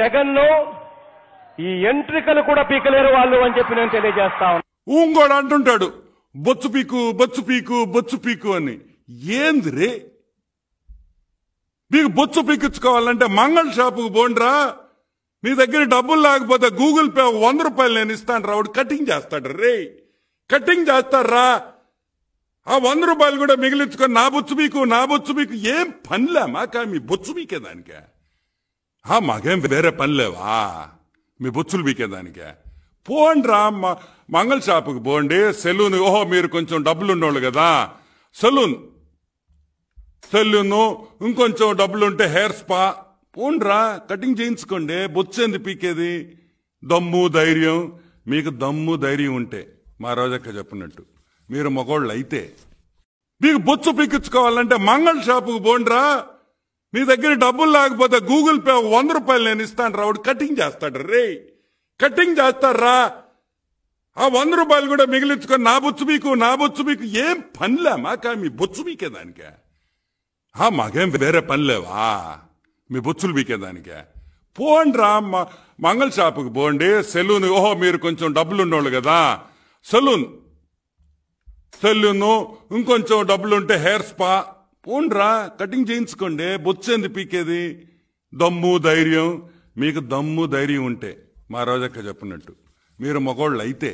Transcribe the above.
జగన్లో ఈ ఎంట్రికలు కూడా పీకలేరు వాళ్ళు అని చెప్పి నేను తెలియజేస్తా ఊంగోడు అంటుంటాడు బొచ్చు పీకు బొచ్చు పీకు బొచ్చు పీకు అని ఏంది రే మీకు బొచ్చు పీకించుకోవాలంటే మంగళ షాపుకు బోండ్రా మీ దగ్గర డబ్బులు లేకపోతే గూగుల్ పే వంద రూపాయలు నేను ఇస్తాను రావుడు కటింగ్ చేస్తాడు రే కటింగ్ చేస్తారా ఆ వంద రూపాయలు కూడా మిగిలించుకొని నా బొచ్చు మీకు నా బొచ్చు మీకు ఏం పనిలేమా కానీ మీ బొచ్చు మీకే దానికే మాకేం వేరే పని లేవా మీ బొచ్చులు బీకేదానికే పోండ్రా మంగళ షాపుకి పోండి సెలూన్ ఓహో మీరు కొంచెం డబ్బులు ఉండేవాళ్ళు కదా సెలూన్ సెలూన్ ఇంకొంచెం డబ్బులు ఉంటే హెయిర్ స్పా పోండ్రా కటింగ్ చేయించుకోండి బొచ్చేంది పీకేది దమ్ము ధైర్యం మీకు దమ్ము ధైర్యం ఉంటే మా రోజక్క చెప్పినట్టు మీరు మగోళ్ళు అయితే మీకు బొచ్చు పీకించుకోవాలంటే మంగళ షాపుకు పోండ్రా నీ దగ్గర డబ్బులు లేకపోతే గూగుల్ పే వంద రూపాయలు నేను ఇస్తాను రావుడు కటింగ్ చేస్తాడు రే కటింగ్ రా ఆ వంద రూపాయలు కూడా మిగిలించుకొని నా బొచ్చు మీకు నా బొచ్చు మీకు ఏం పనిలేమా కా మీ బొచ్చు మీకే దానికే ఆ మాకేం వేరే పనిలేవా మీ బొచ్చులు మీకే దానికే రా మంగళ షాపుకి పోండి సెలూన్ ఓహో మీరు కొంచెం డబ్బులు ఉండేవాళ్ళు కదా సెలూన్ సెలూన్ ఇంకొంచెం డబ్బులుంటే హెయిర్ స్పా పోండ్రా కటింగ్ చేయించుకోండి బొచ్చేంది పీకేది దమ్ము ధైర్యం మీకు దమ్ము ధైర్యం ఉంటే మా రోజక్క చెప్పినట్టు మీరు మగోళ్ళు అయితే